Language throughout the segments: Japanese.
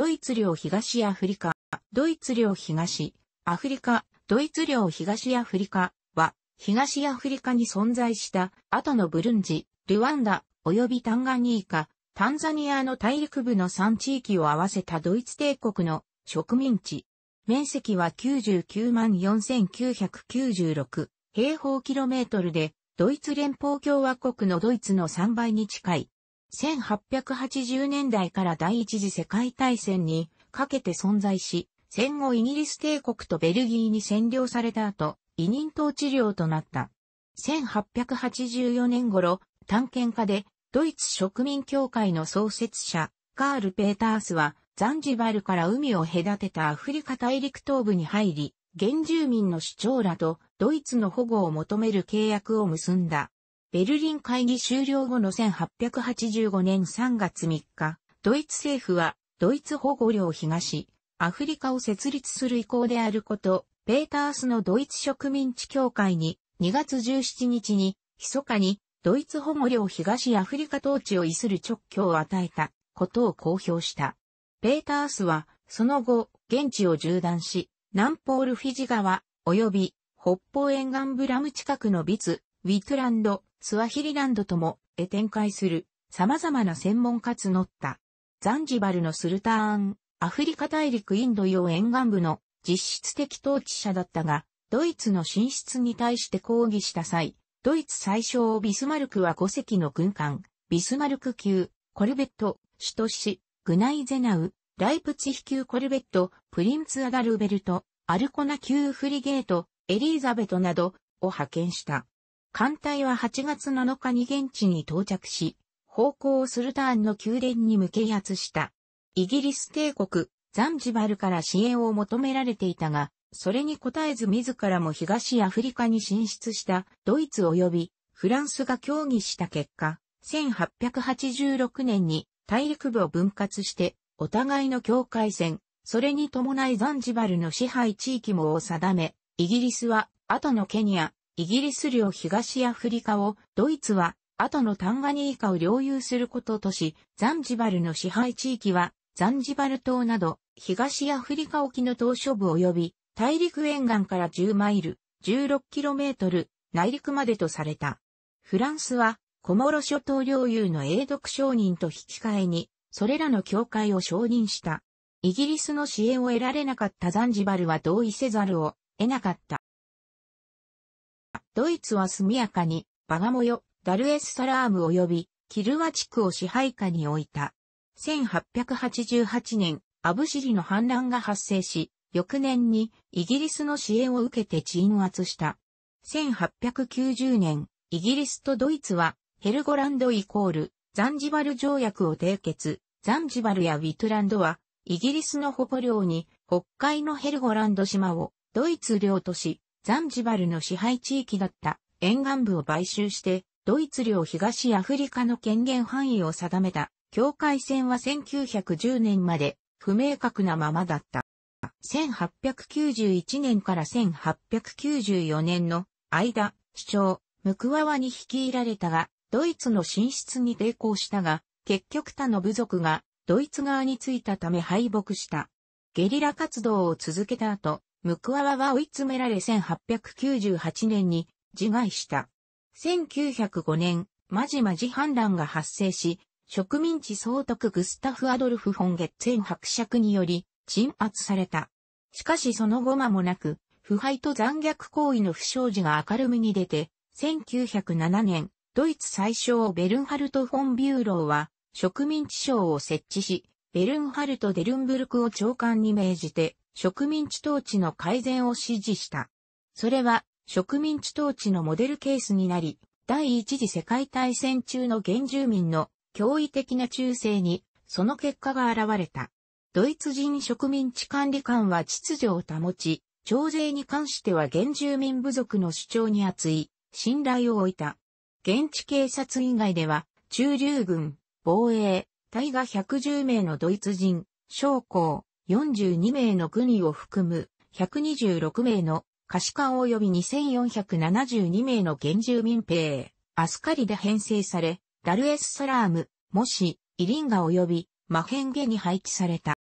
ドイツ領東アフリカ、ドイツ領東アフリカ、ドイツ領東アフリカは、東アフリカに存在した後のブルンジ、ルワンダ、及びタンガニーカ、タンザニアの大陸部の3地域を合わせたドイツ帝国の植民地。面積は994,996平方キロメートルで、ドイツ連邦共和国のドイツの3倍に近い。1880年代から第一次世界大戦にかけて存在し、戦後イギリス帝国とベルギーに占領された後、委任統治領となった。1884年頃、探検家でドイツ植民協会の創設者、カール・ペータースは、ザンジバルから海を隔てたアフリカ大陸東部に入り、原住民の主張らとドイツの保護を求める契約を結んだ。ベルリン会議終了後の1885年3月3日、ドイツ政府は、ドイツ保護領東、アフリカを設立する意向であること、ペータースのドイツ植民地協会に、2月17日に、密かに、ドイツ保護領東アフリカ統治を意する直挙を与えた、ことを公表した。ペータースは、その後、現地を縦断し、南ポールフィジ川、及び、北方沿岸ブラム近くのビツ、ウィトランド、スワヒリランドとも、へ展開する、様々な専門家募った。ザンジバルのスルターン、アフリカ大陸インド洋沿岸部の実質的統治者だったが、ドイツの進出に対して抗議した際、ドイツ最小ビスマルクは5隻の軍艦、ビスマルク級、コルベット、シュトシ、グナイゼナウ、ライプツヒ級コルベット、プリンツアダルベルト、アルコナ級フリゲート、エリーザベトなどを派遣した。艦隊は8月7日に現地に到着し、方向をするターンの宮殿に向け発した。イギリス帝国、ザンジバルから支援を求められていたが、それに応えず自らも東アフリカに進出したドイツ及びフランスが協議した結果、1886年に大陸部を分割してお互いの境界線、それに伴いザンジバルの支配地域もを定め、イギリスは後のケニア、イギリス領東アフリカを、ドイツは、後のタンガニーカを領有することとし、ザンジバルの支配地域は、ザンジバル島など、東アフリカ沖の島嶼部及び、大陸沿岸から10マイル、16km、内陸までとされた。フランスは、コモロ諸島領有の英独承認と引き換えに、それらの境界を承認した。イギリスの支援を得られなかったザンジバルは同意せざるを得なかった。ドイツは速やかに、バガモヨ、ダルエスサラーム及び、キルワ地区を支配下に置いた。1888年、アブシリの反乱が発生し、翌年にイギリスの支援を受けて鎮圧した。1890年、イギリスとドイツは、ヘルゴランドイコール、ザンジバル条約を締結、ザンジバルやウィトランドは、イギリスの保護領に、北海のヘルゴランド島を、ドイツ領とし、ザンジバルの支配地域だった沿岸部を買収して、ドイツ領東アフリカの権限範囲を定めた境界線は1910年まで不明確なままだった。1891年から1894年の間、主張、ムクワワに率いられたが、ドイツの進出に抵抗したが、結局他の部族がドイツ側についたため敗北した。ゲリラ活動を続けた後、ムクワワは追い詰められ1898年に自害した。1905年、マジマジ反乱が発生し、植民地総督グスタフ・アドルフ・フォン・ゲッツェン伯爵により鎮圧された。しかしその後間もなく、腐敗と残虐行為の不祥事が明るみに出て、1907年、ドイツ最小ベルンハルト・フォン・ビューローは植民地省を設置し、ベルンハルト・デルンブルクを長官に命じて、植民地統治の改善を支持した。それは植民地統治のモデルケースになり、第一次世界大戦中の原住民の驚異的な忠誠にその結果が現れた。ドイツ人植民地管理官は秩序を保ち、徴税に関しては原住民部族の主張に厚い信頼を置いた。現地警察以外では、中流軍、防衛、隊が110名のドイツ人、将校、42名の国を含む126名の可視官及び2472名の原住民兵、アスカリで編成され、ダルエスサラーム、もし、イリンガ及びマヘンゲに配置された。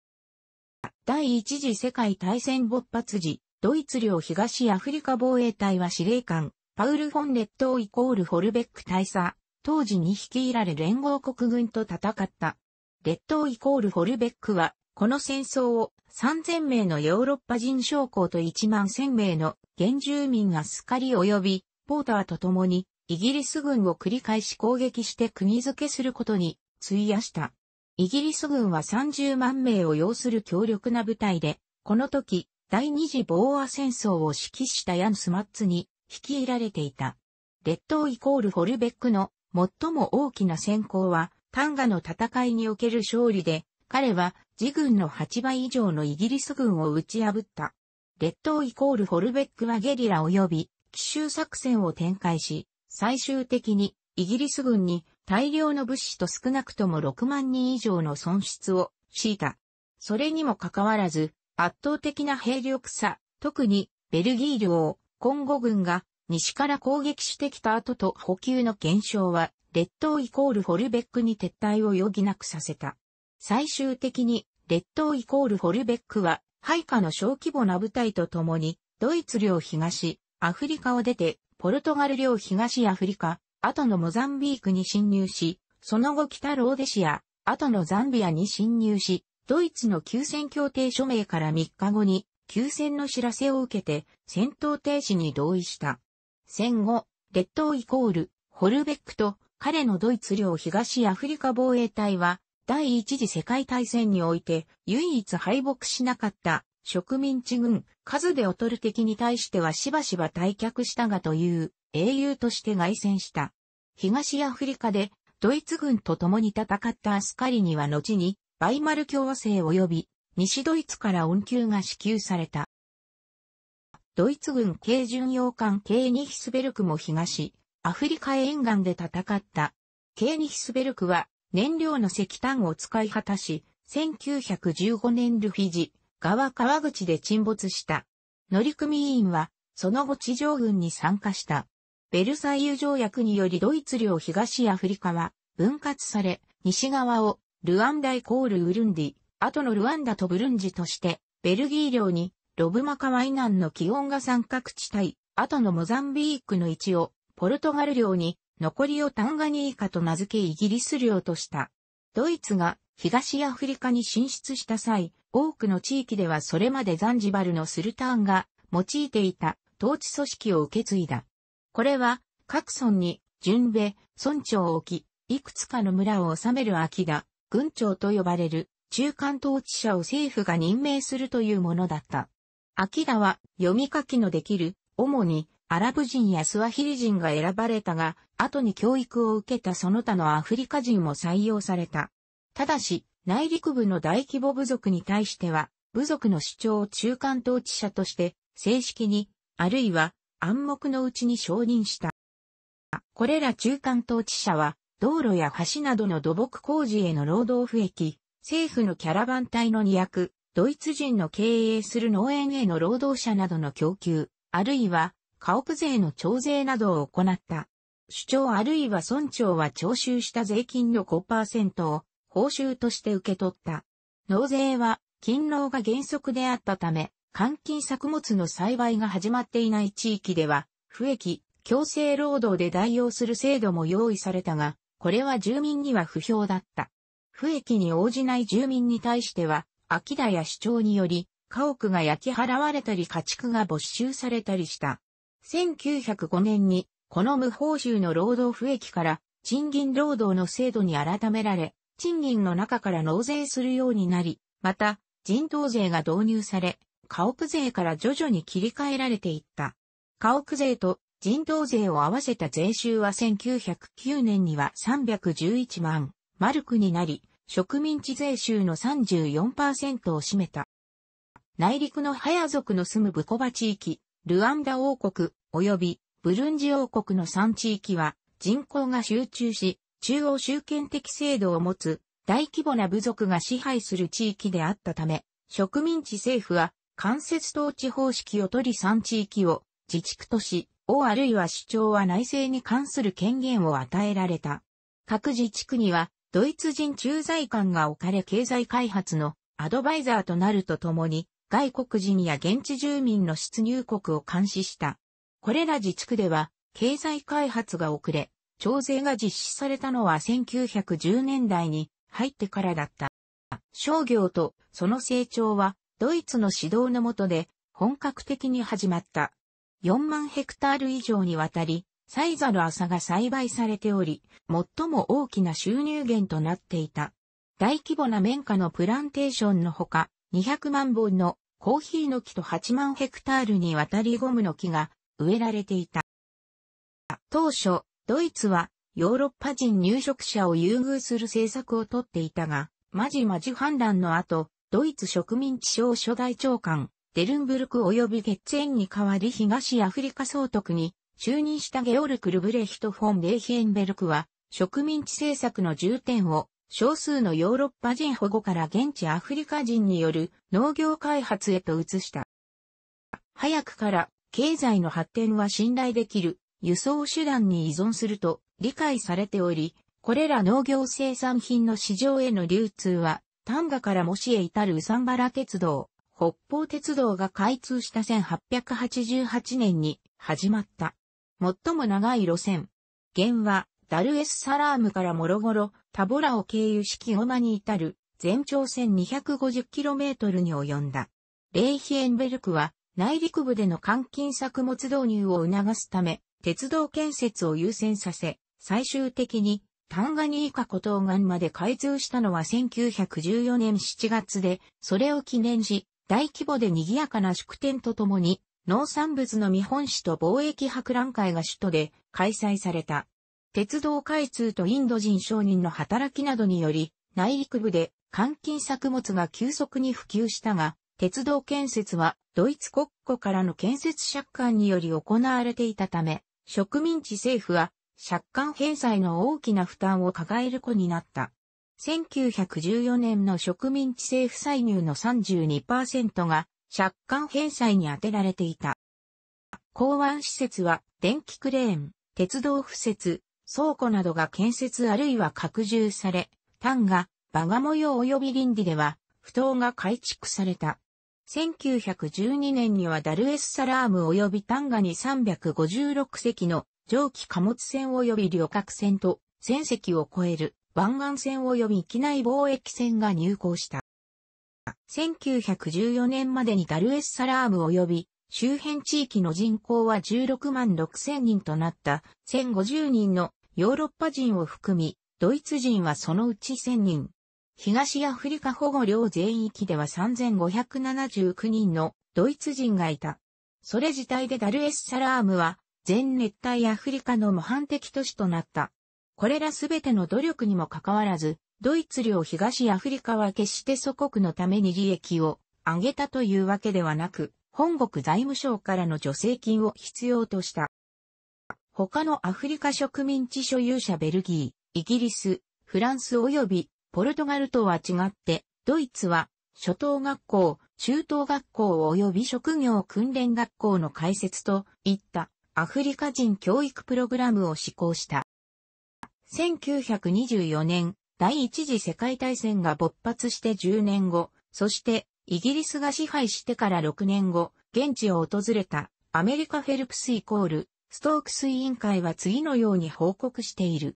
第一次世界大戦勃発時、ドイツ領東アフリカ防衛隊は司令官、パウル・フォン・レットイコール・ホルベック大佐、当時に率いられ連合国軍と戦った。レットイコール・ホルベックはこの戦争を3000名のヨーロッパ人将校と1万1000名の原住民がスカリ及びポーターと共にイギリス軍を繰り返し攻撃して釘付けすることに費やした。イギリス軍は30万名を要する強力な部隊で、この時、第二次ボーア戦争を指揮したヤン・スマッツに率いられていた。列島イコールホルベックの最も大きな戦功は、タンガの戦いにおける勝利で、彼は自軍の8倍以上のイギリス軍を打ち破った。列島イコールフォルベックはゲリラ及び奇襲作戦を展開し、最終的にイギリス軍に大量の物資と少なくとも6万人以上の損失を強いた。それにもかかわらず、圧倒的な兵力差、特にベルギー領、コンゴ軍が西から攻撃してきた後と補給の減少は、列島イコールフォルベックに撤退を余儀なくさせた。最終的に、列島イコールホルベックは、配下の小規模な部隊と共に、ドイツ領東、アフリカを出て、ポルトガル領東アフリカ、後のモザンビークに侵入し、その後北ローデシア、後のザンビアに侵入し、ドイツの休戦協定署名から3日後に、休戦の知らせを受けて、戦闘停止に同意した。戦後、列島イコール、ホルベックと彼のドイツ領東アフリカ防衛隊は、第一次世界大戦において唯一敗北しなかった植民地軍、数で劣る敵に対してはしばしば退却したがという英雄として凱旋した。東アフリカでドイツ軍と共に戦ったアスカリには後にバイマル共和制及び西ドイツから恩給が支給された。ドイツ軍軽巡洋艦系ニヒスベルクも東、アフリカ沿岸で戦った。ケーニヒスベルクは燃料の石炭を使い果たし、1915年ルフィジ川川口で沈没した。乗組員は、その後地上軍に参加した。ベルサイユ条約によりドイツ領東アフリカは分割され、西側をルアンダイコールウルンディ、後のルワンダとブルンジとして、ベルギー領にロブマカ川以南の気温が三角地帯、後のモザンビークの位置をポルトガル領に残りをタンガニーカと名付けイギリス領とした。ドイツが東アフリカに進出した際、多くの地域ではそれまでザンジバルのスルターンが用いていた統治組織を受け継いだ。これは各村に巡米、村長を置き、いくつかの村を治める秋田、軍長と呼ばれる中間統治者を政府が任命するというものだった。秋田は読み書きのできる、主にアラブ人やスワヒリ人が選ばれたが、後に教育を受けたその他のアフリカ人も採用された。ただし、内陸部の大規模部族に対しては、部族の主張を中間統治者として、正式に、あるいは暗黙のうちに承認した。これら中間統治者は、道路や橋などの土木工事への労働不益、政府のキャラバン隊の二役、ドイツ人の経営する農園への労働者などの供給、あるいは家屋税の徴税などを行った。主張あるいは村長は徴収した税金の5%を報酬として受け取った。納税は勤労が原則であったため、換金作物の栽培が始まっていない地域では、不益、強制労働で代用する制度も用意されたが、これは住民には不評だった。不益に応じない住民に対しては、秋田や主張により、家屋が焼き払われたり家畜が没収されたりした。1905年に、この無報酬の労働不益から、賃金労働の制度に改められ、賃金の中から納税するようになり、また、人道税が導入され、家屋税から徐々に切り替えられていった。家屋税と人道税を合わせた税収は1909年には311万マルクになり、植民地税収の34%を占めた。内陸の早族の住むブコバ地域、ルアンダ王国及びブルンジ王国の3地域は人口が集中し、中央集権的制度を持つ大規模な部族が支配する地域であったため、植民地政府は間接統治方式を取り3地域を自治区とし、王あるいは主張は内政に関する権限を与えられた。各自治区にはドイツ人駐在官が置かれ経済開発のアドバイザーとなるとともに外国人や現地住民の出入国を監視した。これら自治区では、経済開発が遅れ、徴税が実施されたのは1910年代に入ってからだった。商業とその成長はドイツの指導の下で本格的に始まった。4万ヘクタール以上にわたり、サイザル朝が栽培されており、最も大きな収入源となっていた。大規模な綿花のプランテーションのほか、200万本のコーヒーの木と8万ヘクタールにわたりゴムの木が植えられていた。当初、ドイツはヨーロッパ人入植者を優遇する政策をとっていたが、まじまじ反乱の後、ドイツ植民地省初代長官、デルンブルク及びゲッツに代わり東アフリカ総督に就任したゲオルク・ルブレヒト・フォン・レーヒエンベルクは、植民地政策の重点を少数のヨーロッパ人保護から現地アフリカ人による農業開発へと移した。早くから経済の発展は信頼できる輸送手段に依存すると理解されており、これら農業生産品の市場への流通は、丹賀から模試へ至るウサンバラ鉄道、北方鉄道が開通した1888年に始まった。最も長い路線。現は、ダルエスサラームからモロゴロ、タボラを経由式オマに至る全長 1250km に及んだ。レイヒエンベルクは内陸部での換金作物導入を促すため、鉄道建設を優先させ、最終的にタンガニーカ古東岸まで開通したのは1914年7月で、それを記念し、大規模で賑やかな祝典とともに、農産物の見本市と貿易博覧会が首都で開催された。鉄道開通とインド人商人の働きなどにより、内陸部で換金作物が急速に普及したが、鉄道建設はドイツ国庫からの建設借款により行われていたため、植民地政府は借款返済の大きな負担を抱える子になった。1914年の植民地政府歳入の32%が借款返済に充てられていた。港湾施設は電気クレーン、鉄道敷設、倉庫などが建設あるいは拡充され、単が、バガ模様及び林地では、不当が改築された。1912年にはダルエスサラーム及びタンガに356隻の蒸気貨物船及び旅客船と1000隻を超える湾岸船及び機内貿易船が入港した。1914年までにダルエスサラーム及び周辺地域の人口は16万6千人となった1050人のヨーロッパ人を含み、ドイツ人はそのうち1000人。東アフリカ保護領全域では3579人のドイツ人がいた。それ自体でダルエスサラームは全熱帯アフリカの模範的都市となった。これらすべての努力にもかかわらず、ドイツ領東アフリカは決して祖国のために利益を上げたというわけではなく、本国財務省からの助成金を必要とした。他のアフリカ植民地所有者ベルギー、イギリス、フランス及びポルトガルとは違って、ドイツは、初等学校、中等学校及び職業訓練学校の開設といったアフリカ人教育プログラムを施行した。1924年、第一次世界大戦が勃発して10年後、そしてイギリスが支配してから6年後、現地を訪れたアメリカ・フェルプスイコールストークス委員会は次のように報告している。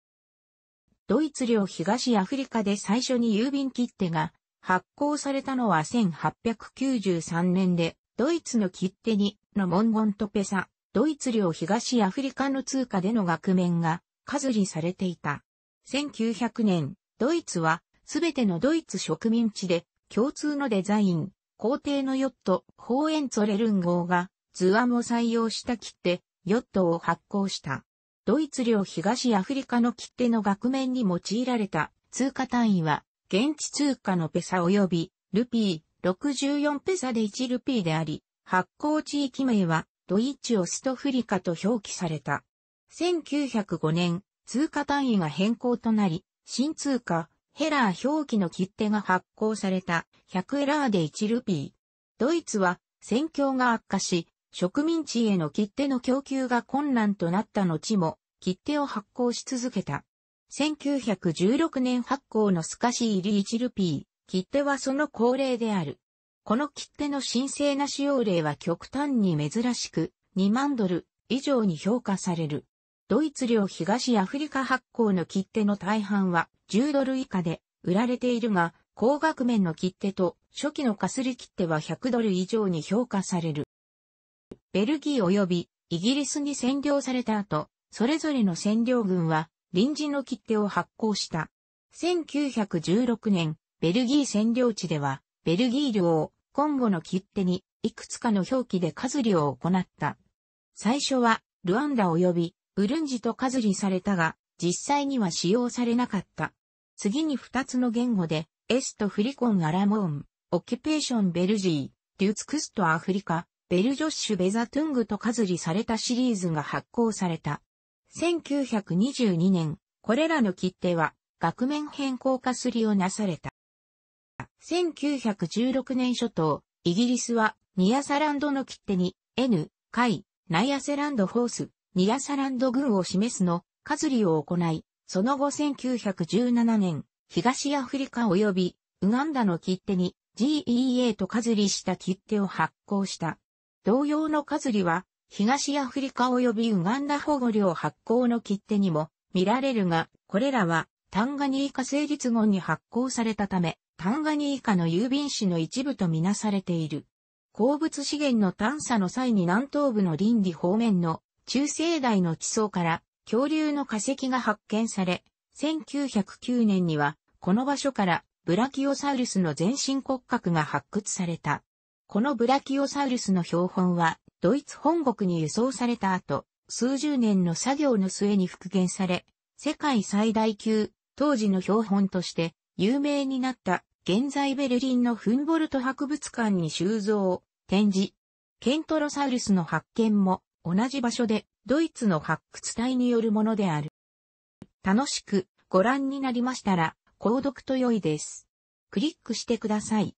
ドイツ領東アフリカで最初に郵便切手が発行されたのは1893年で、ドイツの切手にの文言とペサ、ドイツ領東アフリカの通貨での額面が、数理されていた。1900年、ドイツは、すべてのドイツ植民地で、共通のデザイン、皇帝のヨット、ホーエンツォレルン号が、図案を採用した切手、ヨットを発行した。ドイツ領東アフリカの切手の額面に用いられた通貨単位は、現地通貨のペサ及び、ルピー、64ペサで1ルピーであり、発行地域名は、ドイツオストフリカと表記された。1905年、通貨単位が変更となり、新通貨、ヘラー表記の切手が発行された100エラーで1ルピー。ドイツは戦況が悪化し、植民地への切手の供給が困難となった後も、切手を発行し続けた。1916年発行のスカシーリイチルピー、切手はその恒例である。この切手の神聖な使用例は極端に珍しく、2万ドル以上に評価される。ドイツ領東アフリカ発行の切手の大半は10ドル以下で売られているが、高額面の切手と初期のかすり切手は100ドル以上に評価される。ベルギー及びイギリスに占領された後、それぞれの占領軍は臨時の切手を発行した。1916年、ベルギー占領地では、ベルギー領、コンゴの切手に、いくつかの表記でカズリを行った。最初は、ルワンダ及び、ウルンジとカズリされたが、実際には使用されなかった。次に2つの言語で、エストフリコン・アラモーン、オキュペーション・ベルジー、デュツクスト・アフリカ、ベルジョッシュ・ベザトゥングとカズリされたシリーズが発行された。1922年、これらの切手は、額面変更化すりをなされた。1916年初頭、イギリスは、ニアサランドの切手に、N、海、ナイアセランドフォース、ニアサランド軍を示すの、カズリを行い、その後1917年、東アフリカ及び、ウガンダの切手に、GEA とカズリした切手を発行した。同様のカズリは、東アフリカ及びウガンダ保護領発行の切手にも見られるが、これらはタンガニーカ成立後に発行されたため、タンガニーカの郵便紙の一部とみなされている。鉱物資源の探査の際に南東部の林理方面の中世代の地層から恐竜の化石が発見され、1909年にはこの場所からブラキオサウルスの全身骨格が発掘された。このブラキオサウルスの標本は、ドイツ本国に輸送された後、数十年の作業の末に復元され、世界最大級、当時の標本として有名になった現在ベルリンのフンボルト博物館に収蔵、展示。ケントロサウルスの発見も同じ場所でドイツの発掘隊によるものである。楽しくご覧になりましたら、購読と良いです。クリックしてください。